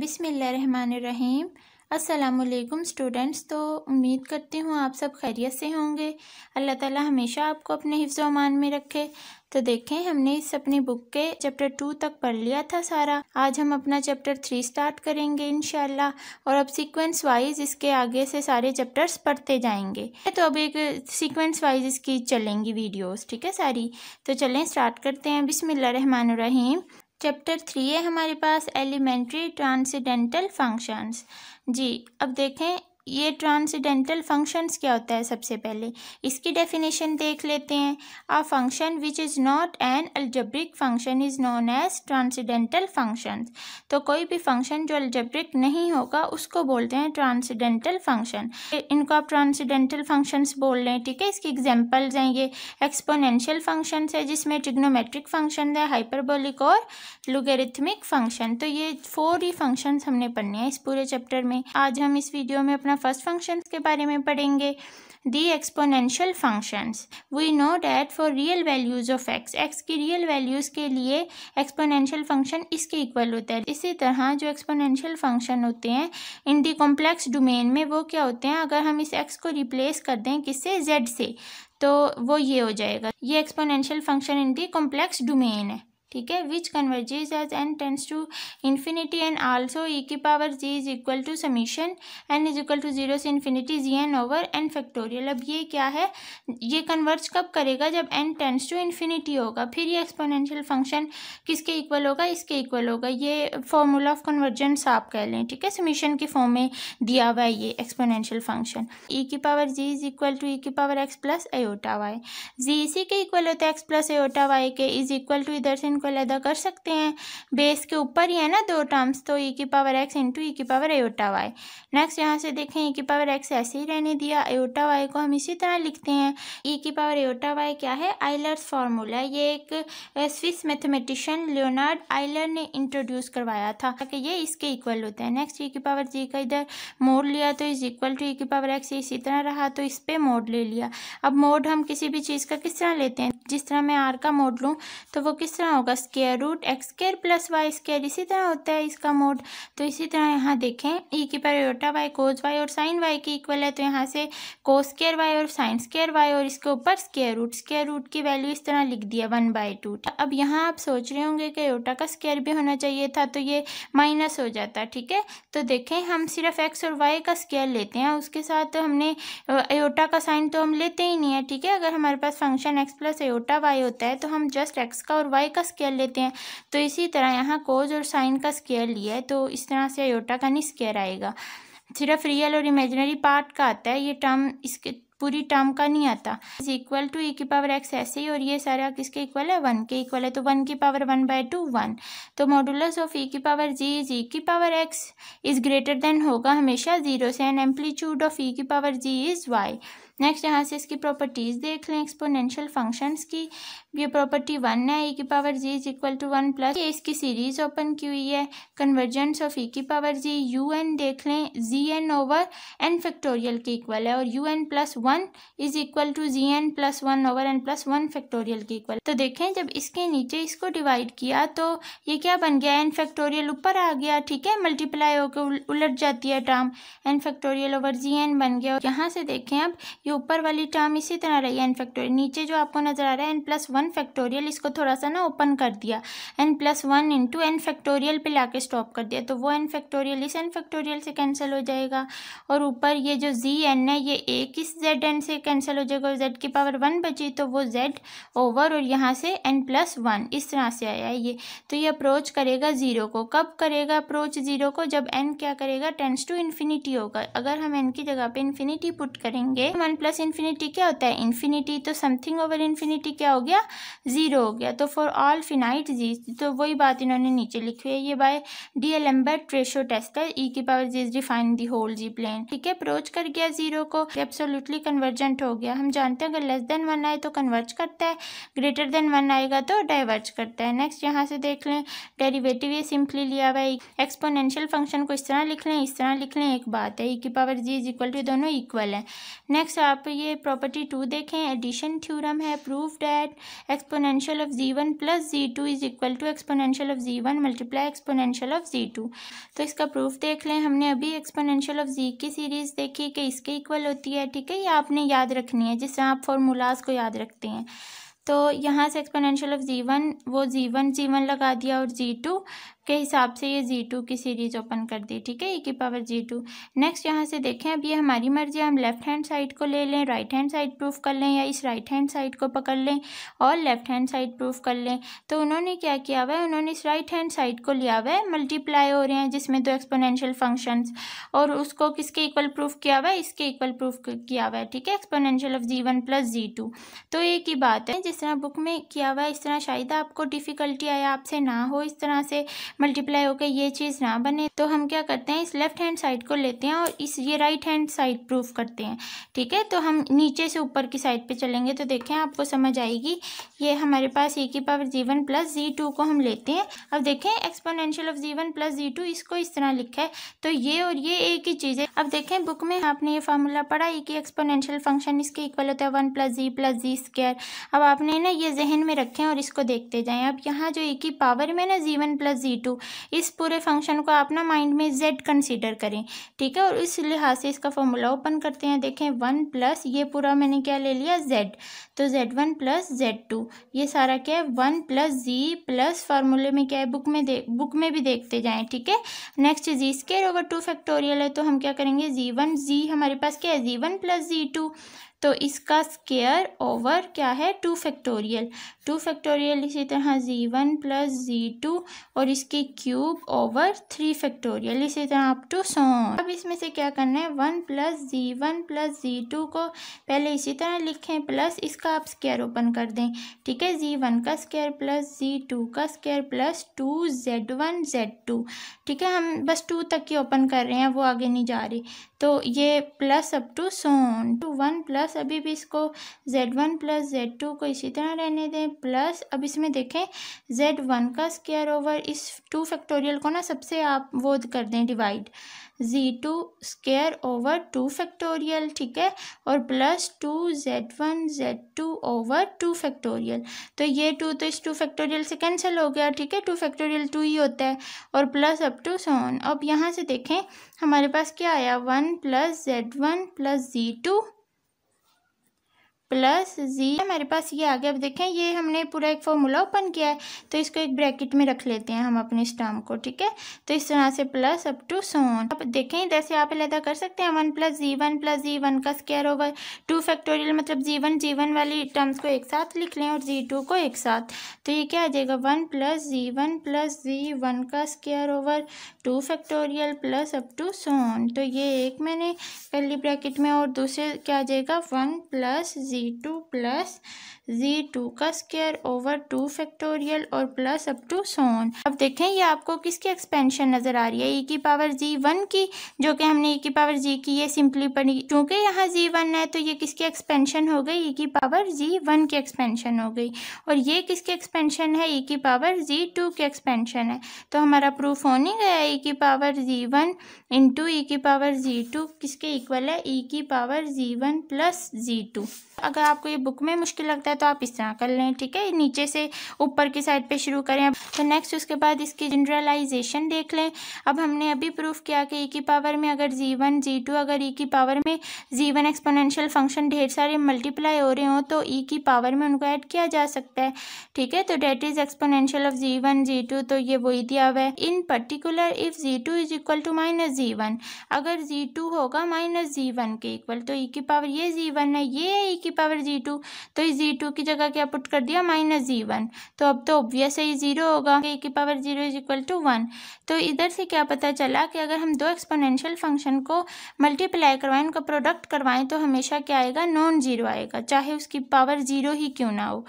बिसमीम अस्सलाम स्टूडेंट्स तो उम्मीद करती हूँ आप सब खैरियत से होंगे अल्लाह ताला हमेशा आपको अपने हिफ्ज़ अमान में रखे तो देखें हमने इस अपनी बुक के चैप्टर टू तक पढ़ लिया था सारा आज हम अपना चैप्टर थ्री स्टार्ट करेंगे इनशाला और अब सीक्वेंस वाइज इसके आगे से सारे चैप्टर्स पढ़ते जाएंगे तो अब एक सीक्वेंस वाइज इसकी चलेंगी वीडियोस ठीक है सारी तो चलें स्टार्ट करते हैं बिसमीम चैप्टर थ्री है हमारे पास एलिमेंट्री ट्रांसीडेंटल फंक्शंस जी अब देखें ये ट्रांसीडेंटल फंक्शंस क्या होता है सबसे पहले इसकी डेफिनेशन देख लेते हैं a function which is not an algebraic function is known as transcendental functions तो कोई भी फंक्शन जो अल्जब्रिक नहीं होगा उसको बोलते हैं ट्रांसीडेंटल फंक्शन इनको आप ट्रांसीडेंटल फंक्शंस बोल रहे हैं ठीक है इसके एग्जाम्पल्स हैं ये एक्सपोनेंशियल फंक्शंस है जिसमें टिग्नोमेट्रिक फंक्शन है हाइपरबोलिक और लुगेरिथमिक फंक्शन तो ये फोर ही फंक्शंस हमने पढ़ने हैं इस पूरे चैप्टर में आज हम इस वीडियो में अपना में फर्स्ट फंक्शन के बारे में पढ़ेंगे the exponential functions we know that for real values of X X की रियल वैल्यूज़ के लिए एक्सपोनेंशियल फंक्शन इसके इक्वल होता है इसी तरह जो एक्सपोनेंशियल फंक्शन होते हैं इन दी कॉम्प्लेक्स डोमेन में वो क्या होते हैं अगर हम इस एक्स को रिप्लेस कर दें किससे जेड से तो वो ये हो जाएगा ये exponential function in the complex domain है ठीक है which converges as N tends to infinity and also E की power ji is equal to summation N is equal to zero से infinity Z N over N factorial अब ये क्या है ये कन्वर्ज कब करेगा जब एन टेंस टू इन्फिनिटी होगा फिर ये एक्सपोनेंशियल फंक्शन किसके इक्वल होगा इसके इक्वल होगा ये फॉर्मूला ऑफ कन्वर्जेंस आप कह लें ठीक है समीशन के फॉर्म में दिया हुआ है ये एक्सपोनेंशियल फंक्शन ई की power ji is equal to ई की power x plus iota Y Z इसी के इक्वल होता है एक्स प्लस एयोटा वाई के इज इक्वल टू इधर से को अलहदा कर सकते हैं बेस के ऊपर ही है ना दो टर्म्स तो ई e की पावर एक्स इंटू ई की पावर एयोटा वाई नेक्स्ट यहाँ से देखें ई e की पावर एक्स ऐसे ही रहने दिया एयोटा वाई को हम इसी तरह लिखते हैं ई e की पावर एयोटा वाई क्या है आइलर्स फार्मूला ये एक स्विस मैथमेटिशियन लियोनार्ड आइलर ने इंट्रोड्यूस करवाया था कि ये इसके इक्वल होते हैं नेक्स्ट ई की पावर जी का इधर मोड लिया तो इज इक्वल टू ई की पावर एक्स इसी तरह रहा तो इस पर मोड ले लिया अब मोड हम किसी भी चीज़ का किस तरह लेते हैं जिस तरह मैं आर का मोड लूँ तो वो किस तरह होगा होगा square root X square plus Y square इसी तरह होता है इसका मोड तो इसी तरह यहाँ देखें ई e की परियोटा वाई कोज वाई और साइन वाई की इक्वल है तो यहाँ से को स्केयर वाई और साइन स्केयर वाई और इसके ऊपर स्केयर रूट स्केयर रूट की वैल्यू इस तरह लिख दिया वन बाई टू अब यहाँ आप सोच रहे होंगे कि योटा का स्केयर भी होना चाहिए था तो ये माइनस हो जाता ठीक है तो देखें हम सिर्फ एक्स और वाई का स्केयर लेते हैं उसके साथ तो हमने एयोटा का साइन तो हम लेते ही नहीं है ठीक है अगर हमारे पास function X plus iota Y होता है तो हम जस्ट एक्स का और वाई का स्केयर लेते हैं तो इसी तरह यहाँ कोज और साइन का स्केयर लिया है तो इस तरह से अयोटा का नहीं स्केयर आएगा सिर्फ रियल और इमेजिनरी पार्ट का आता है ये टर्म इसके पूरी टर्म का नहीं आता इज इक्वल टू ई की पावर एक्स ऐसे ही और ये सारा किसके इक्वल है वन के इक्वल है तो वन की power one by two one तो मॉडुलस ऑफ ई की पावर जी इज ई की power X is greater than होगा हमेशा जीरो से एंड एम्पलीट्यूड ऑफ ई की power ji is Y next यहाँ से इसकी प्रॉपर्टीज़ देख लें एक्सपोनेंशियल फंक्शंस की ये प्रॉपर्टी वन है ई e की power ji is equal to one plus इसकी सीरीज ओपन की हुई है कन्वर्जेंस ऑफ ई की पावर जी यू एन देख लें Z N over N factorial के इक्वल है और U N plus one is equal to Z N plus one over N plus one factorial के इक्वल तो देखें जब इसके नीचे इसको डिवाइड किया तो ये क्या बन गया एन फैक्टोरियल ऊपर आ गया ठीक है मल्टीप्लाई होकर उलट जाती है term N factorial over Z N बन गया और यहाँ से देखें अब ये ऊपर वाली टर्म इसी तरह रही है एन फैक्टोरियल नीचे जो आपको नजर आ रहा है N plus one one factorial इसको थोड़ा सा ना ओपन कर दिया N plus one into N factorial पर ला स्टॉप कर दिया तो वो एन फैक्टोरियल इस एन फैक्टोरियल से कैंसिल हो जाएगा और ऊपर ये जो जी एन है ये ए किस जेड एन से कैंसिल हो जाएगा और जेड की पावर वन बची तो वो जेड ओवर और यहाँ से एन प्लस वन इस तरह से आया ये तो ये अप्रोच करेगा ज़ीरो को कब करेगा अप्रोच ज़ीरो को जब एन क्या करेगा टेंस टू इन्फिनिटी होगा अगर हम एन की जगह पर इन्फिनिटी पुट करेंगे वन प्लस इन्फिनिटी क्या होता है इन्फिनिटी तो समथिंग ओवर इन्फिनिटी क्या हो गया ज़ीरो हो गया तो फॉर ऑल फिनाइट जी तो वही बात इन्होंने नीचे लिखी है ये by D'Alembert ratio test है ई e की power ji is define the whole Z plane ठीक है अप्रोच कर गया जीरो को एब्सोल्युटली कन्वर्जेंट हो गया हम जानते हैं अगर लेस देन वन आए तो कन्वर्ज करता है ग्रेटर देन वन आएगा तो डाइवर्ज करता है नेक्स्ट यहाँ से देख लें डेरिवेटिव ये सिंपली लिया हुआ है एक्सपोनेंशियल फंक्शन को इस तरह लिख लें इस तरह लिख लें एक बात है ई e की power ji is equal to दोनों इक्वल है नेक्स्ट आप ये प्रॉपर्टी टू देखें एडिशन थ्योरम है proof that exponential of Z one plus Z two is equal to exponential of Z one multiply exponential of Z two तो इसका proof देख लें हमने अभी एक्सपोनेंशियल ऑफ जी की सीरीज़ देखी कि इसके इक्वल होती है ठीक है ये आपने याद रखनी है जिससे आप फॉर्मूलाज को याद रखते हैं तो यहाँ से एक्सपोनेंशियल ऑफ जी वन वो जी वन जी वन लगा दिया और जी टू के हिसाब से ये जी टू की सीरीज ओपन कर दी ठीक है ई की पावर जी टू नेक्स्ट यहाँ से देखें अब ये हमारी मर्जी हम लेफ्ट हैंड साइड को ले लें राइट हैंड साइड प्रूफ कर लें या इस राइट हैंड साइड को पकड़ लें और लेफ्ट हैंड साइड प्रूफ कर लें तो उन्होंने क्या किया हुआ है उन्होंने इस राइट हैंड साइड को लिया हुआ है मल्टीप्लाई हो रहे हैं जिसमें दो एक्सपोनेंशियल फंक्शंस और उसको किसके इक्वल प्रूफ किया हुआ है इसके इक्वल प्रूफ किया हुआ है ठीक है exponential of Z one plus Z two तो एक ही बात है जिस तरह बुक में किया हुआ है इस तरह शायद आपको डिफ़िकल्टी आया आपसे ना हो इस तरह से मल्टीप्लाई होकर ये चीज़ ना बने तो हम क्या करते हैं इस लेफ्ट हैंड साइड को लेते हैं और इस ये राइट हैंड साइड प्रूफ करते हैं ठीक है तो हम नीचे से ऊपर की साइड पे चलेंगे तो देखें आपको समझ आएगी ये हमारे पास ए e की पावर जी वन प्लस जी टू को हम लेते हैं अब देखें exponential of Z one plus Z two इसको इस तरह लिखा है तो ये और ये एक ही चीज़ है अब देखें बुक में आपने ये फार्मूला पढ़ा ए e की एक्सपोनेंशियल फंक्शन इसके इक्वल होता है one plus Z plus Z square अब आपने ना ये जहन में रखें और इसको देखते जाएँ अब यहाँ जो ए e की पावर में ना Z one plus Z two इस पूरे फंक्शन को आप ना माइंड में जेड कंसिडर करें ठीक है और इस लिहाज से इसका फॉर्मूला ओपन करते हैं देखें वन प्लस ये पूरा मैंने क्या ले लिया जेड तो Z one plus Z two ये सारा क्या है वन प्लस जी प्लस फार्मूले में क्या है बुक में दे बुक में भी देखते जाए ठीक है next Z square over two factorial है तो हम क्या करेंगे जी वन जी हमारे पास क्या है Z one plus Z two तो इसका स्केयर ओवर क्या है टू फैक्टोरियल टू फैक्टोरियल इसी तरह Z one plus Z two और इसके क्यूब ओवर थ्री फैक्टोरियल इसी तरह अप टू सौ अब इसमें से क्या करना है one plus Z one plus Z two को पहले इसी तरह लिखें प्लस इसका आप स्केयर ओपन कर दें ठीक है जी वन का स्केयर प्लस जी टू का square plus two Z one Z two ठीक है हम बस टू तक ही ओपन कर रहे हैं वो आगे नहीं जा रही तो ये plus up to so on two one plus अभी भी इसको Z one plus Z two को इसी तरह रहने दें प्लस अब इसमें देखें जेड वन का स्केयर ओवर इस टू फैक्टोरियल को ना सबसे आप वो कर दें divide Z two square over two factorial ठीक है और plus two Z one Z two over two factorial तो ये टू तो इस टू फैक्टोरियल से कैंसिल हो गया ठीक है टू फैक्टोरियल टू ही होता है और प्लस अप टू सोन अब यहाँ से देखें हमारे पास क्या आया one plus Z one plus Z two plus Z हमारे पास ये आ गया अब देखें ये हमने पूरा एक फॉर्मूला ओपन किया है तो इसको एक ब्रैकेट में रख लेते हैं हम अपने स्टाम को ठीक है तो इस तरह से प्लस अप टू सोन अब देखें इधर से आप अलहदा कर सकते हैं one plus Z one plus Z one का स्केयर ओवर टू फैक्टोरियल मतलब जी वन जी वन वाली टर्म्स को एक साथ लिख लें और जी टू को एक साथ तो ये क्या आ जाएगा one plus Z one plus Z one का square over two factorial plus up to so on तो ये एक मैंने पहली ब्रैकेट में और दूसरे क्या आ जाएगा one plus Z z2 plus Z two का स्केयर ओवर टू फैक्टोरियल और प्लस अप टू सोन अब देखें ये आपको किसकी एक्सपेंशन नज़र आ रही है ई e की पावर जी वन की जो कि हमने ई e की पावर जी की ये सिंपली पढ़ी क्योंकि यहाँ जी वन है तो ये किसकी एक्सपेंशन हो गई ई e की पावर जी वन की एक्सपेंशन हो गई और ये किसकी एक्सपेंशन है ई की पावर जी टू की एक्सपेंशन है तो हमारा प्रूफ हो नहीं गया ई की पावर जी वन इंटू ई की पावर जी टू किसके इक्वल है ई की पावर जी वन प्लस जी टू अगर आपको ये बुक में मुश्किल लगता है है तो आप इस तरह कर लें ठीक है नीचे से ऊपर की साइड पे शुरू करें तो नेक्स्ट उसके बाद इसकी जनरलाइजेशन देख लें अब हमने अभी प्रूफ किया कि ई e की पावर में अगर जी वन जी टू अगर ई e की पावर में जी वन एक्सपोनेंशियल फंक्शन ढेर सारे मल्टीप्लाई हो रहे हों तो ई e की पावर में उनको ऐड किया जा सकता है ठीक है तो that is exponential of Z one Z two तो ये वही दिया हुआ है in particular if Z two is equal to minus Z one अगर जी टू होगा माइनस जी वन के इक्वल तो ई की पावर ये जी वन है ये है ई की पावर जी टू तो जी टू टू की जगह क्या पुट कर दिया माइनस जी वन तो अब तो ऑब्वियस है ये जीरो होगा ए की power zero is equal to one तो इधर से क्या पता चला कि अगर हम दो एक्सपोनेंशियल फंक्शन को मल्टीप्लाई करवाएं उनका प्रोडक्ट करवाएं तो हमेशा क्या आएगा नॉन जीरो आएगा चाहे उसकी पावर जीरो ही क्यों ना हो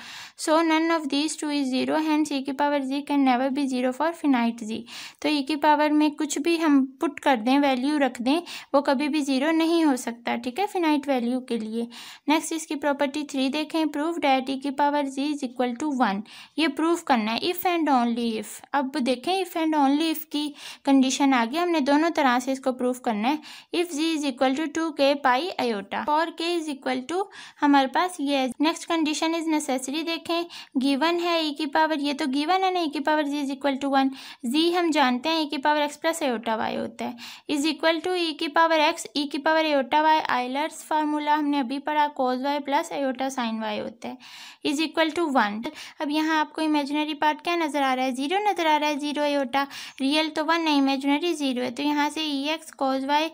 so none of these two is zero hence e की power z can never be zero for finite z तो ए की पावर में कुछ भी हम पुट कर दें वैल्यू रख दें वो कभी भी जीरो नहीं हो सकता ठीक है फिनाइट वैल्यू के लिए नेक्स्ट इसकी प्रॉपर्टी थ्री देखें प्रूव्ड एट ई की power ji is equal to one ये प्रूव करना है इफ़ एंड ओनली इफ़ अब देखें इफ़ एंड ओनली इफ़ की कंडीशन आ गई हमने दोनों तरह से इसको प्रूव करना है if z is equal to two k pi iota और के इज इक्वल टू हमारे पास ये नेक्स्ट कंडीशन इज नेसेसरी देखें गिवन है ई की पावर ये तो गिवन है ना ई की power ji is equal to one जी हम जानते हैं ई की power x plus iota Y होता है इज इक्वल टू ई की पावर एक्स ई की power iota y Euler's formula हमने अभी पढ़ा cos y plus iota sine y होता है इज इक्वल टू वन अब यहाँ आपको इमेजिनरी पार्ट क्या नज़र आ रहा है जीरो नज़र आ रहा है जीरो एटा रियल तो वन है इमेजनरी जीरो है तो यहाँ से ई एक्स कोज वाई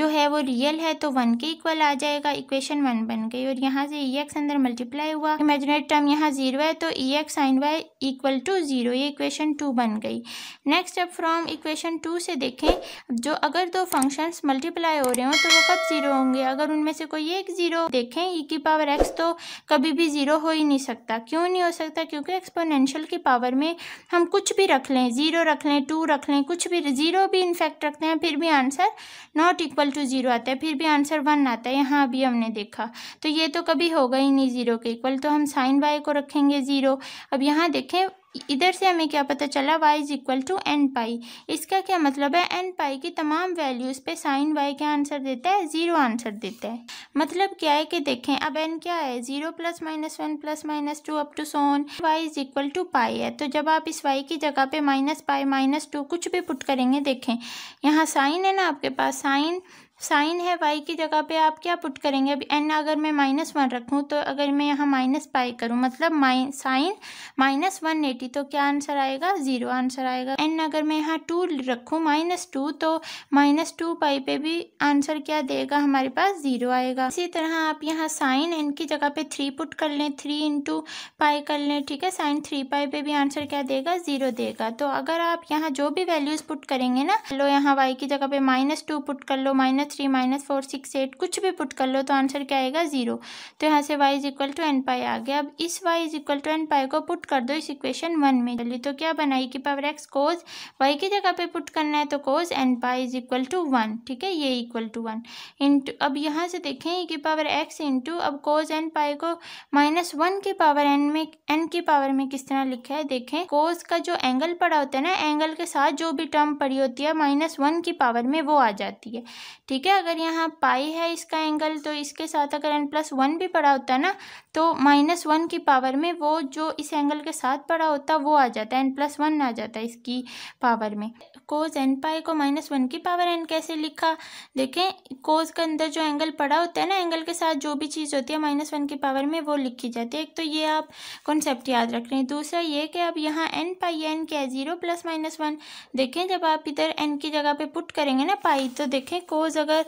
जो है वो रियल है तो वन के इक्वल आ जाएगा इक्वेशन वन बन गई और यहाँ से ई e एक्स अंदर मल्टीप्लाई हुआ इमेजनरी टर्म यहाँ जीरो है तो e x sine y equal to zero ये इक्वेशन टू बन गई नेक्स्ट अब फ्रॉम इक्वेशन टू से देखें जो अगर दो फंक्शन मल्टीप्लाई हो रहे हो तो वो कब जीरो होंगे अगर उनमें से कोई एक जीरो देखें ई e की पावर एक्स तो कभी भी ज़ीरो हो ही नहीं सकता क्यों नहीं हो सकता क्योंकि एक्सपोनेंशियल की पावर में हम कुछ भी रख लें ज़ीरो रख लें टू रख लें कुछ भी ज़ीरो भी इनफैक्ट रखते हैं फिर भी answer not equal to zero आता है फिर भी आंसर वन आता है यहाँ अभी हमने देखा तो ये तो कभी होगा ही नहीं ज़ीरो के इक्वल तो हम साइन वाई को रखेंगे ज़ीरो अब यहाँ देखें इधर से हमें क्या पता चला y is equal to n pi इसका क्या मतलब है एन पाई की तमाम वैल्यूज़ पे साइन वाई क्या आंसर देता है ज़ीरो आंसर देता है मतलब क्या है कि देखें अब एन क्या है zero plus minus one plus minus two up to so on y is equal to pi है तो जब आप इस वाई की जगह पे माइनस पाई माइनस टू कुछ भी पुट करेंगे देखें यहाँ साइन है ना आपके पास साइन साइन है वाई की जगह पे आप क्या पुट करेंगे अभी एन अगर मैं माइनस वन रखूँ तो अगर मैं यहाँ माइनस पाई करूँ मतलब mine sine minus one eighty तो क्या आंसर आएगा ज़ीरो आंसर आएगा एन अगर मैं यहाँ टू रखूँ माइनस टू तो माइनस टू पाई पे भी आंसर क्या देगा हमारे पास ज़ीरो आएगा इसी तरह आप यहाँ साइन एन की जगह पे थ्री पुट कर लें थ्री इंटू पाई कर लें ठीक है साइन थ्री पाई पे भी आंसर क्या देगा ज़ीरो देगा तो अगर आप यहाँ जो भी वैल्यूज़ पुट करेंगे ना लो यहाँ वाई की जगह पे माइनस टू पुट कर लो minus minus three minus four six eight कुछ भी पुट कर लो तो आंसर क्या आएगा ज़ीरो तो यहाँ से y is equal to n pi आ गया अब इस y is equal to n pi को पुट कर दो इस इक्वेशन वन में चलिए तो क्या बनाई की पावर एक्स कोज वाई की जगह पे पुट करना है तो cos n pi is equal to one ठीक है ये इक्वल टू वन इंटू अब यहाँ से देखें ई e की पावर एक्स इंटू अब कोज एन पाई को माइनस वन की पावर एन में एन की पावर में किस तरह लिखा है देखें कोज का जो एंगल पड़ा होता है ना एंगल के साथ जो भी टर्म पड़ी होती है माइनस वन की पावर में वो आ जाती है ठीक ठीक है अगर यहाँ पाई है इसका एंगल तो इसके साथ अगर एन प्लस वन भी पड़ा होता ना तो माइनस वन की पावर में वो जो इस एंगल के साथ पड़ा होता वो आ जाता है एन प्लस वन आ जाता है इसकी पावर में कोज एन पाई को माइनस वन की पावर एन कैसे लिखा देखें कोज के अंदर जो एंगल पड़ा होता है ना एंगल के साथ जो भी चीज़ होती है माइनस वन की पावर में वो लिखी जाती है एक तो ये आप कॉन्सेप्ट याद रख रहे हैं दूसरा ये कि अब यहाँ एन पाई एन क्या है ज़ीरो प्लस माइनस वन देखें जब आप इधर एन की जगह पर पुट करेंगे ना पाई तो देखें कोज अगर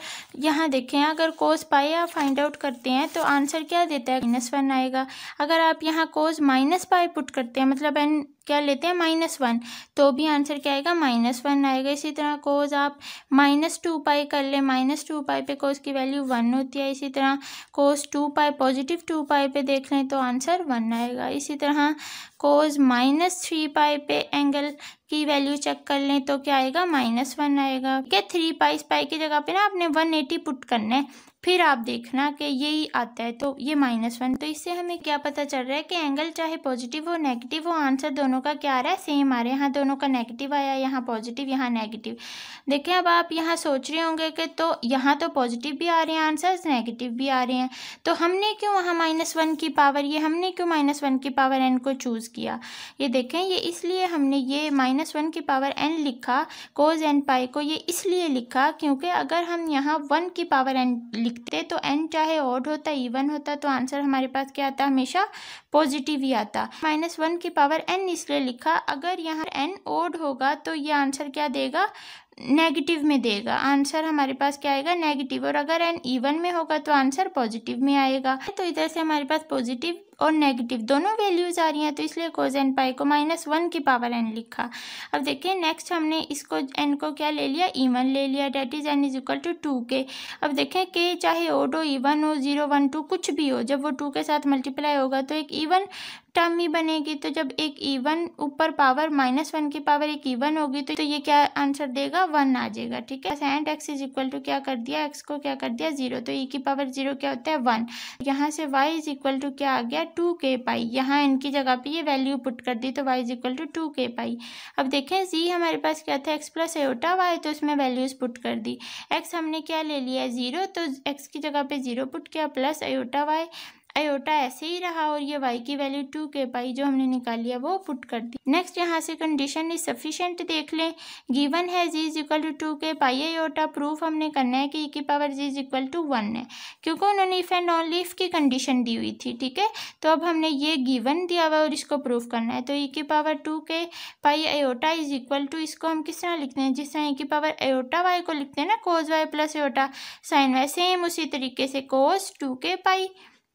यहाँ देखें अगर कोज पाई आप फाइंड आउट करते हैं तो आंसर क्या देता है माइनस वन आएगा अगर आप यहाँ कोज माइनस पाई पुट करते हैं मतलब एन क्या लेते हैं माइनस वन तो भी आंसर क्या आएगा माइनस वन आएगा इसी तरह कोज आप माइनस टू पाई कर ले माइनस टू पाई पे कोज की वैल्यू वन होती है इसी तरह cos two pi positive two pi पे देख लें तो आंसर वन आएगा इसी तरह कोज माइनस थ्री पाई पे एंगल की वैल्यू चेक कर लें तो क्या आएगा माइनस वन आएगा क्या थ्री पाई पाई की जगह पे ना आपने वन एटी पुट करना है फिर आप देखना कि यही आता है तो ये माइनस वन तो इससे हमें क्या पता चल रहा है कि एंगल चाहे पॉजिटिव हो नेगेटिव हो आंसर दोनों का क्या आ रहा है सेम आ रहा है यहाँ दोनों का नेगेटिव आया यहाँ पॉजिटिव यहाँ नेगेटिव देखें अब आप यहाँ सोच रहे होंगे कि तो यहाँ तो पॉजिटिव भी आ रहे हैं आंसर्स नेगेटिव भी आ रहे हैं तो हमने क्यों वहाँ माइनस वन की पावर ये हमने क्यों माइनस वन की पावर एन को चूज़ किया ये देखें ये इसलिए हमने ये माइनस वन की पावर एन लिखा कोज एन पाई को ये इसलिए लिखा क्योंकि अगर हम यहाँ वन की पावर एन लिखते तो एन चाहे ऑड होता इवन होता तो आंसर हमारे पास क्या आता हमेशा पॉजिटिव ही आता माइनस वन की पावर एन इसलिए लिखा अगर यहाँ एन ओड होगा तो ये आंसर क्या देगा नेगेटिव में देगा आंसर हमारे पास क्या आएगा नेगेटिव और अगर एन इवन में होगा तो आंसर पॉजिटिव में आएगा तो इधर से हमारे पास पॉजिटिव और नेगेटिव दोनों वैल्यूज आ रही हैं तो इसलिए कोज एन पाई को माइनस वन की पावर एन लिखा अब देखिए नेक्स्ट हमने इसको एन को क्या ले लिया ईवन e ले लिया that is n is equal to two k अब देखें के चाहे ओड e हो ईवन हो जीरो वन टू कुछ भी हो जब वो टू के साथ मल्टीप्लाई होगा तो एक ईवन e टर्म ही बनेगी तो जब एक ईवन ऊपर पावर माइनस वन की पावर एक ईवन होगी तो, तो, ये क्या आंसर देगा वन आ जाएगा ठीक है set x is equal to क्या कर दिया एक्स को क्या कर दिया जीरो तो ई e की पावर जीरो क्या होता है वन यहाँ से वाई इज इक्वल टू क्या आ गया टू के पाई यहाँ इनकी जगह पे ये वैल्यू पुट कर दी तो y is equal to two k pi अब देखें जी हमारे पास क्या था एक्स प्लस एटा वाई तो उसमें वैल्यूज पुट कर दी एक्स हमने क्या ले लिया जीरो तो एक्स की जगह पर जीरो पुट किया प्लस एटा वाई आयोटा ऐसे ही रहा और ये वाई की वैल्यू टू के पाई जो हमने निकाली है वो पुट कर दी नेक्स्ट यहाँ से कंडीशन इज सफिशेंट देख लें गिवन है z is equal to two k pi iota proof हमने करना है कि ई e की power ji is equal to one है क्योंकि उन्होंने इफ एंड ऑन लिफ की कंडीशन दी हुई थी ठीक है तो अब हमने ये गिवन दिया हुआ और इसको प्रूफ करना है तो ई e की power two k pi iota is equal to इसको हम किस तरह लिखते हैं जिस तरह ई e की पावर आयोटा वाई को लिखते हैं ना cos y plus iota sine y same उसी तरीके से cos two k pi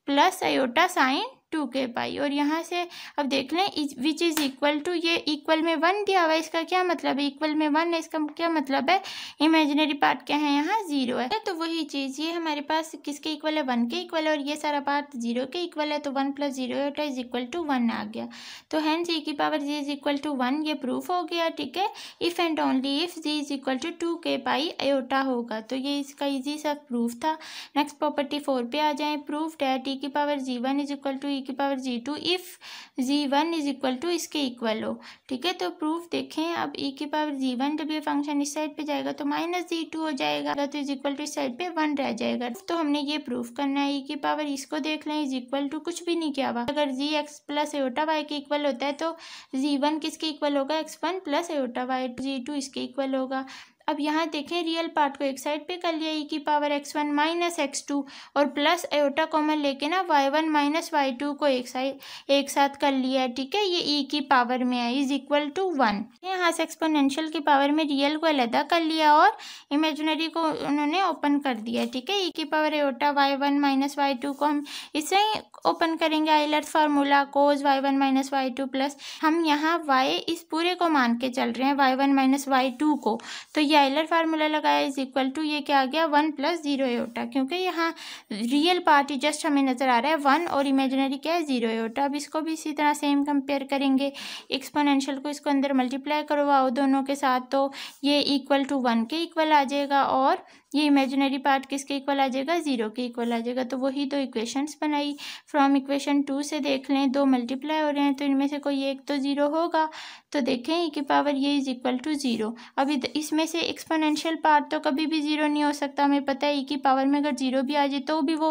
plus iota sine two k pi और यहाँ से अब देख लें विच इज़ इक्वल टू ये इक्वल में वन दिया हुआ है इसका क्या मतलब है इक्वल में वन है इसका क्या मतलब है इमेजिनरी पार्ट क्या है यहाँ जीरो है तो वही चीज़ ये हमारे पास किसके इक्वल है वन के इक्वल है और ये सारा पार्ट जीरो के इक्वल है तो one plus zero is equal to one आ गया तो हैं जी की power ji is equal to one ये प्रूफ हो गया ठीक है if and only if z is equal to two k pi एटा होगा तो ये इसका इजी सा प्रूफ था नेक्स्ट प्रॉपर्टी फोर पे आ जाए प्रूफ है टी की power ji one is equal to की power ji two if z one is equal to इसके इक्वल हो ठीक है तो प्रूफ देखें अब ई e की पावर जी वन जब ये फंक्शन इस साइड पे जाएगा तो माइनस जी टू हो जाएगा तो इज इक्वल टू इस साइड पे वन रह जाएगा तो हमने ये प्रूफ करना है ई e की पावर इसको देख लें इज इक्वल टू कुछ भी नहीं किया हुआ अगर जी एक्स प्लस एटा वाई के इक्वल होता है तो जी वन किसके इक्वल होगा एक्स वन प्लस एटा वाई जी टू इसके इक्वल होगा अब यहाँ देखें रियल पार्ट को एक साइड पे कर लिया ई e की power x one minus x two और प्लस एयोटा कॉमन लेके ना y one minus y two को एक साइड एक साथ कर लिया है ठीक है ये ई e की पावर में है इज इक्वल टू वन यहाँ से एक्सपोनेंशियल की पावर में रियल को अलहदा कर लिया और इमेजनरी को उन्होंने ओपन कर दिया ठीक है ई e की power iota y one minus y two को हम इसे ओपन करेंगे Euler formula cos y one minus y two plus हम यहाँ वाई इस पूरे को मान के चल रहे हैं y one minus y two को तो ये आइलर फार्मूला लगाया इज इक्वल टू ये क्या आ गया वन प्लस जीरो एटा क्योंकि यहाँ रियल पार्ट जस्ट हमें नज़र आ रहा है वन और इमेजनरी क्या है जीरो एटा अब इसको भी इसी तरह सेम कंपेयर करेंगे एक्सपोनेंशियल को इसको अंदर मल्टीप्लाई करवाओ दोनों के साथ तो ये इक्वल टू वन के इक्वल आ जाएगा और ये इमेजिनरी पार्ट किसके इक्वल आ जाएगा ज़ीरो के इक्वल आ जाएगा तो वही दो इक्वेशंस बनाई फ्रॉम इक्वेशन टू से देख लें दो मल्टीप्लाई हो रहे हैं तो इनमें से कोई एक तो ज़ीरो होगा तो देखें ई e की पावर ये इज इक्वल टू ज़ीरो अभी इसमें से एक्सपोनेंशियल पार्ट तो कभी भी ज़ीरो नहीं हो सकता हमें पता है ई e की पावर में अगर ज़ीरो भी आ जाए तो भी वो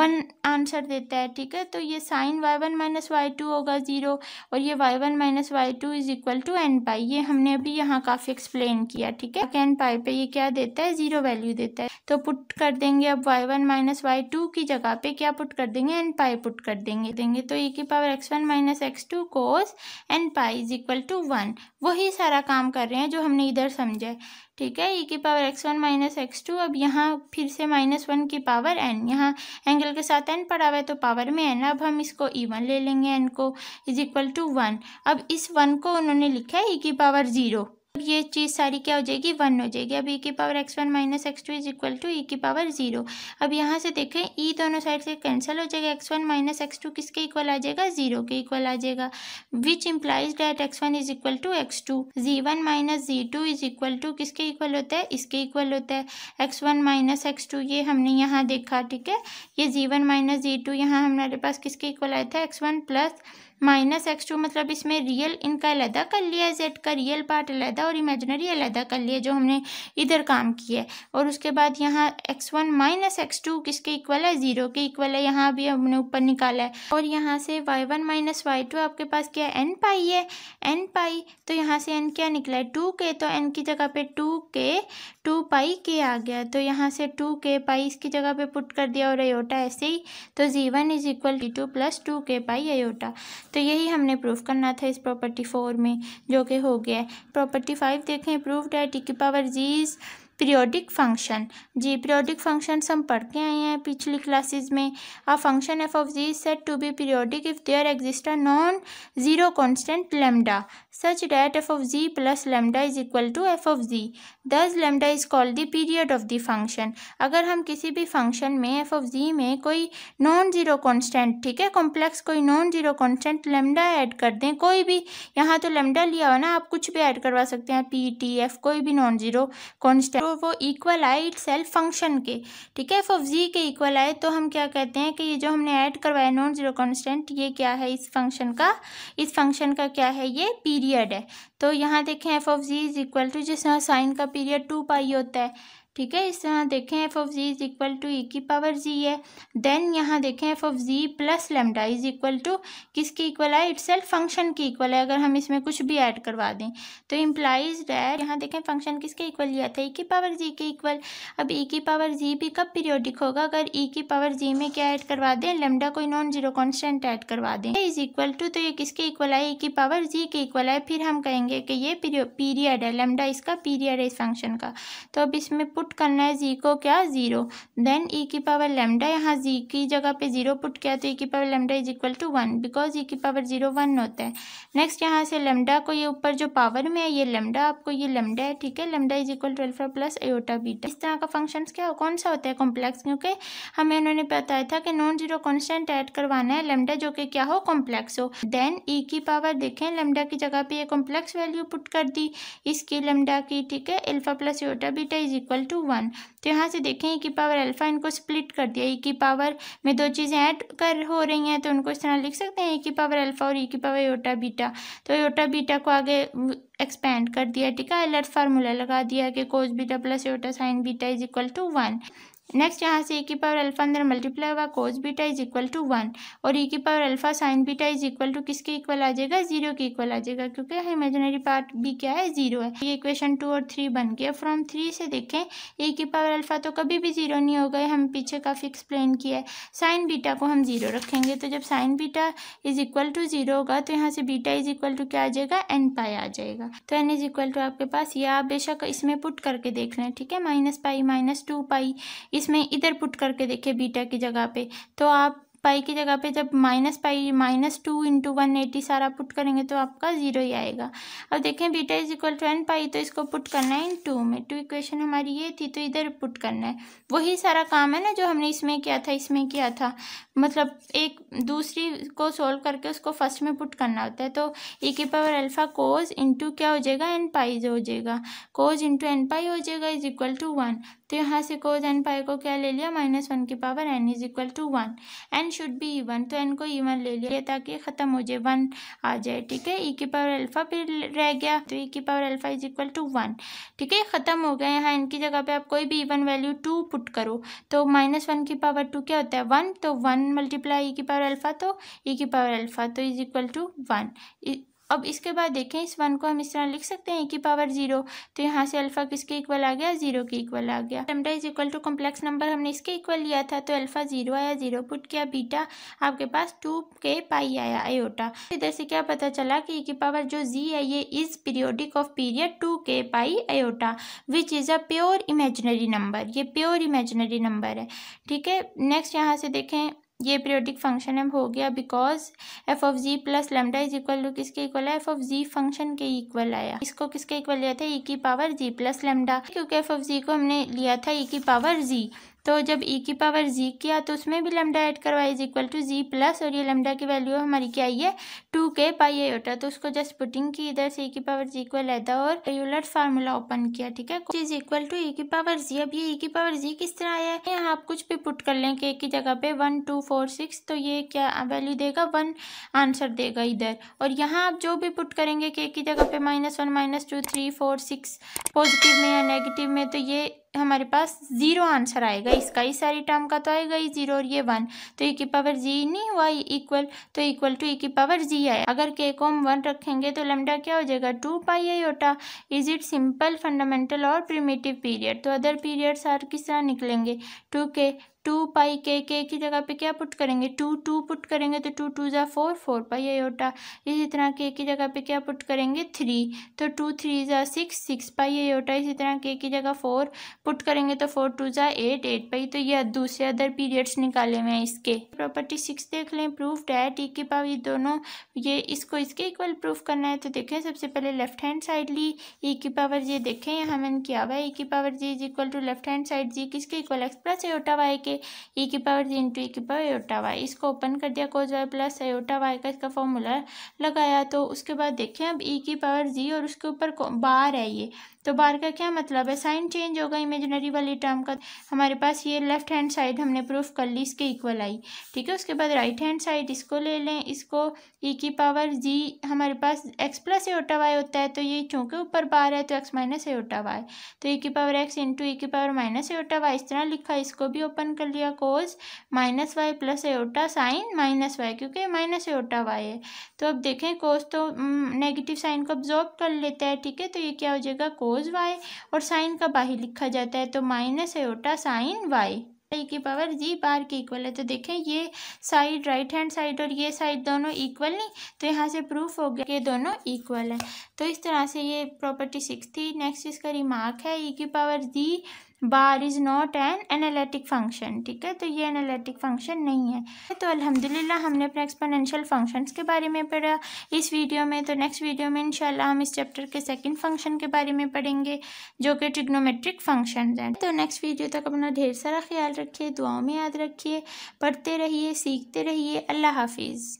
वन आंसर देता है ठीक है तो ये sine y one minus y two होगा ज़ीरो और ये y one minus y two is equal to n pi ये हमने अभी यहाँ काफ़ी एक्सप्लेन किया ठीक है एन पाई पे ये क्या देता है ज़ीरो वैल्यू देता है तो पुट कर देंगे अब y one minus y two की जगह पे क्या पुट कर देंगे एन पाई पुट कर देंगे देंगे तो ई e की power x one minus x two cos n pi is equal to to one वही सारा काम कर रहे हैं जो हमने इधर समझा है ठीक है ई e की power x one minus x two अब यहाँ फिर से माइनस वन की पावर एन यहाँ एंगल के साथ एन पड़ा हुआ है तो पावर में एन अब हम इसको ई e वन ले लेंगे एन को इज इक्वल टू वन अब इस वन को उन्होंने लिखा है ई e की पावर ज़ीरो ये चीज़ सारी क्या हो जाएगी वन हो जाएगी अब ई e की power x one minus x two is equal to ई की पावर ज़ीरो अब यहाँ से देखें ई e दोनों साइड से कैंसिल हो जाएगा x one minus x two किसके इक्वल आ जाएगा ज़ीरो के इक्वल आ जाएगा which implies that x one is equal to x two z one minus z two is equal to किसके इक्वल होता है इसके इक्वल होता है x one minus x two ये हमने यहाँ देखा ठीक है ये z one minus z two यहाँ हमारे पास किसके इक्वल आया था x one plus minus x two मतलब इसमें रियल इनका अलहदा कर लिया जेड का रियल पार्ट अलहदा और इमेजनरी अलहदा कर लिया जो हमने इधर काम किया है और उसके बाद यहाँ x one minus x two किसके इक्वल है ज़ीरो के इक्वल है यहाँ भी हमने ऊपर निकाला है और यहाँ से y one minus y two आपके पास क्या है एन पाई है एन पाई तो यहाँ से एन क्या निकला है टू के तो एन की जगह पे टू के टू पाई के आ गया तो यहाँ से टू के पाई इसकी जगह पे पुट कर दिया और अयोटा ऐसे ही तो z one is equal to two plus two k pi aorta तो यही हमने प्रूफ करना था इस प्रॉपर्टी फोर में जो कि हो गया प्रॉपर्टी फाइव देखें प्रूफ है टी की power z is periodic function z periodic function हम पढ़ के आए हैं पिछली क्लासेस में a function f of z said to be periodic if there exist a non zero constant lambda such that f of z plus lambda is equal to f of z. Thus lambda is called the period of the function. अगर हम किसी भी function में f of z में कोई non-zero constant ठीक है complex कोई non-zero constant lambda add कर दें कोई भी यहाँ तो lambda लिया हो ना आप कुछ भी add करवा सकते हैं p t f कोई भी non-zero constant तो वो equal आए itself function के ठीक है f of z के equal आए तो हम क्या कहते हैं कि ये जो हमने add करवाया non-zero constant ये क्या है इस function का इस function का क्या है ये पी पीरियड है तो यहाँ देखें f of g is equal to जिस साइन का पीरियड टू पाई होता है ठीक है इस तरह देखें f of g is equal to ई की पावर जी है देन यहाँ देखें f of g plus lambda is equal to किसकी इक्वल है इट्स फंक्शन की इक्वल है अगर हम इसमें कुछ भी ऐड करवा दें तो इम्प्लाइज डैट यहाँ देखें फंक्शन किसके इक्वल लिया था ई e की पावर जी के इक्वल अब ई e की पावर जी भी कब पीरियोडिक होगा अगर ई e की पावर जी में क्या ऐड करवा दें लेमडा कोई नॉन जीरो कॉन्स्टेंट ऐड करवा दें इज इक्वल टू तो ये किसके इक्वल है ई की पावर जी के इक्वल है फिर हम कहेंगे कि ये पीरियड है लेमडा इसका पीरियड है इस फंक्शन का तो अब इसमें पुट पुट करना है जी को क्या ज़ीरो देन ई की पावर लेमडा यहाँ जी की जगह पे ज़ीरो पुट किया तो ई e की power lambda is equal to one because e की पावर ज़ीरो वन होता है नेक्स्ट यहाँ से लेमडा को ये ऊपर जो पावर में है ये लेमडा आपको ये लेमडा है ठीक है lambda is equal to alpha plus iota beta इस तरह का फंक्शन क्या कौन सा होता है कॉम्प्लेक्स क्योंकि हमें उन्होंने बताया था कि नॉन जीरो कॉन्स्टेंट ऐड करवाना है लेमडा जो कि क्या हो कॉम्प्लेक्स हो देन ई e की पावर देखें लेमडा की जगह पे कॉम्प्लेक्स वैल्यू पुट कर दी इसकी लेमडा की ठीक है alpha plus iota beta is equal to one तो यहाँ से देखें ई e की पावर अल्फ़ा इनको स्प्लिट कर दिया ई e की पावर में दो चीज़ें ऐड कर हो रही हैं तो उनको इस तरह लिख सकते हैं ई e की पावर अल्फ़ा और ई की पावर योटा बीटा तो योटा बीटा को आगे एक्सपेंड कर दिया ठीक है अलर्ट फार्मूला लगा दिया कि cos beta plus iota sine beta is equal to one next यहाँ से ए e की पावर अल्फा अंदर मल्टीप्लाई हुआ cos beta is equal to one और ई e की power alpha sine beta is equal to किसके equal आ जाएगा जीरो के इक्वल आ जाएगा क्योंकि इमेजिनरी पार्ट भी क्या है जीरो है ये इक्वेशन टू और थ्री बन गया फ्रॉम थ्री से देखें ए e की पावर अल्फा तो कभी भी जीरो नहीं हो गए हम पीछे काफ़ी एक्सप्लेन किया है साइन बीटा को हम जीरो रखेंगे तो जब sine beta is equal to zero होगा तो यहाँ से बीटा इज इक्वल टू क्या आ जाएगा एन पाई आ जाएगा तो एन इज इक्वल टू आपके पास या आप बेशक इसमें पुट करके देख लें ठीक है minus pi minus two pi इसमें इधर पुट करके देखें बीटा की जगह पे तो आप पाई की जगह पे जब minus pi minus two into one eighty सारा पुट करेंगे तो आपका ज़ीरो ही आएगा अब देखें beta is equal to n pi तो इसको पुट करना है इन टू में टू इक्वेशन हमारी ये थी तो इधर पुट करना है वही सारा काम है ना जो हमने इसमें किया था इसमें किया था मतलब एक दूसरी को सोल्व करके उसको फर्स्ट में पुट करना होता है तो ई के पावर अल्फ़ा कोज इंटू क्या हो जाएगा एन पाई जो हो जाएगा कोज इंटू एन पाई हो जाएगा इज इक्वल टू वन तो यहाँ से कोज एन पाई को क्या ले लिया माइनस वन की power n is equal to one n should be one तो एन को वन ले लिया ताकि ख़त्म हो जाए वन आ जाए ठीक है ई e की पावर अल्फ़ा फिर रह गया तो ई e की power alpha is equal to one ठीक है ख़त्म हो गया यहाँ एन की जगह पे आप कोई भी ईवन वैल्यू टू पुट करो तो माइनस वन की पावर टू क्या होता है वन तो वन मल्टीप्लाई ई की पावर अल्फ़ा तो ई e की पावर अल्फ़ा तो इज इक्वल टू वन अब इसके बाद देखें इस वन को हम इस तरह लिख सकते हैं की पावर जीरो तो यहाँ से अल्फा किसके इक्वल आ गया जीरो के इक्वल आ गया lambda is equal to complex number हमने इसके इक्वल लिया था तो अल्फा जीरो आया जीरो पुट किया बीटा आपके पास टू के पाई आया आयोटा इधर से क्या पता चला कि की पावर जो जी है ये is periodic of period two k pi iota which is a pure imaginary number ये प्योर इमेजनरी नंबर है ठीक है नेक्स्ट यहाँ से देखें ये पीरियोडिक फंक्शन अब हो गया because f of g plus lambda is equal to किसके इक्वल है एफ ऑफ जी फंक्शन के इक्वल आया इसको किसके इक्वल लिया था ई e की पावर जी प्लस लेमडा क्योंकि एफ ऑफ जी को हमने लिया था ई e की पावर जी तो जब ई e की पावर जी किया तो उसमें भी लमडा ऐड करवाया is equal to g plus और ये लेमडा की वैल्यू हमारी क्या आई है टू के पाई आयोटा तो उसको जस्ट पुटिंग की इधर से e की पावर जी को लेता और रेगुलर फार्मूला ओपन किया ठीक है इज इक्वल टू ई की पावर जी अब ये ई e की पावर जी किस तरह आया है यहाँ आप कुछ भी पुट कर लें के की जगह पे वन टू फोर सिक्स तो ये क्या वैल्यू देगा वन आंसर देगा इधर और यहाँ आप जो भी पुट करेंगे के की जगह पे minus one minus two three four six positive में या नेगेटिव में तो ये हमारे पास ज़ीरो आंसर आएगा इसका इस सारी टर्म का तो आएगा ही जीरो और ये वन तो ए e की पावर जी नहीं हुआ इक्वल तो इक्वल टू ए की पावर जी आए अगर के को हम वन रखेंगे तो लेमडा क्या हो जाएगा two pi iota is it simple fundamental और प्रिमेटिव पीरियड तो अदर पीरियड्स आर किस तरह निकलेंगे टू के टू पाई के के की जगह पे क्या पुट करेंगे टू टू पुट करेंगे तो टू टू ज़ा फोर फोर पाई एयोटा इसी तरह के की जगह पे क्या पुट करेंगे थ्री तो टू थ्री ज़ा सिक्स सिक्स पाई एयोटा इसी तरह के की जगह फोर पुट करेंगे तो फोर टू ज़ा एट एट पाई तो ये दूसरे अदर पीरियड्स निकाले हुए हैं इसके प्रॉपर्टी सिक्स देख लें प्रूफ डैट ई के पाव ये दोनों ये इसको इसके इक्वल प्रूफ करना है तो देखें सबसे पहले लेफ्ट हैंड साइड ली ई e की पावर जी देखें यहाँ मैंने किया हुआ ई e की power ji is equal to left hand side g किसके इक्वल एक्सप्रेस एयोटा वाई के के ई e की पावर जी इंटू ई की पावर एयोटा वाई इसको ओपन कर दिया cos y plus iota y का इसका फॉर्मूला लगाया तो उसके बाद देखें अब ई e की पावर जी और उसके ऊपर बार है ये तो बार का क्या मतलब है साइन चेंज होगा इमेजनरी वाली टर्म का हमारे पास ये लेफ्ट हैंड साइड हमने प्रूफ कर ली इसके इक्वल आई ठीक है उसके बाद राइट हैंड साइड इसको ले लें इसको ई e की पावर जी हमारे पास एक्स प्लस एटा वाई होता है तो ये चूँकि ऊपर बार है तो एक्स माइनस एटा वाई तो ई e की पावर एक्स इंटू ई की पावर माइनस एटा वाई इस तरह लिखा इसको भी ओपन कर लिया cos minus y plus iota sine minus y क्योंकि माइनस एटा वाई है तो अब देखें कोज तो नेगेटिव mm, साइन को ऑब्जॉर्व कर लेता है ठीक है तो ये क्या हो जाएगा कोज कोज वाई और साइन का बाहर लिखा जाता है तो माइनस एटा साइन वाई ए की पावर जी बार के इक्वल है तो देखें ये साइड राइट हैंड साइड और ये साइड दोनों इक्वल नहीं तो यहाँ से प्रूफ हो गया कि दोनों इक्वल है तो इस तरह से ये प्रॉपर्टी सिक्स थी नेक्स्ट इसका रिमार्क है ई e की power g bar is not an analytic function ठीक है तो ये एनालिटिक फंक्शन नहीं है तो अल्हम्दुलिल्लाह हमने अपने एक्सपोनेंशियल फंक्शंस के बारे में पढ़ा इस वीडियो में तो नेक्स्ट वीडियो में इंशाल्लाह हम इस चैप्टर के सेकंड फंक्शन के बारे में पढ़ेंगे जो कि ट्रिग्नोमेट्रिक फंक्शन हैं तो नेक्स्ट वीडियो तक अपना ढेर सारा ख्याल रखिए दुआओं में याद रखिए पढ़ते रहिए सीखते रहिए अल्लाह हाफिज़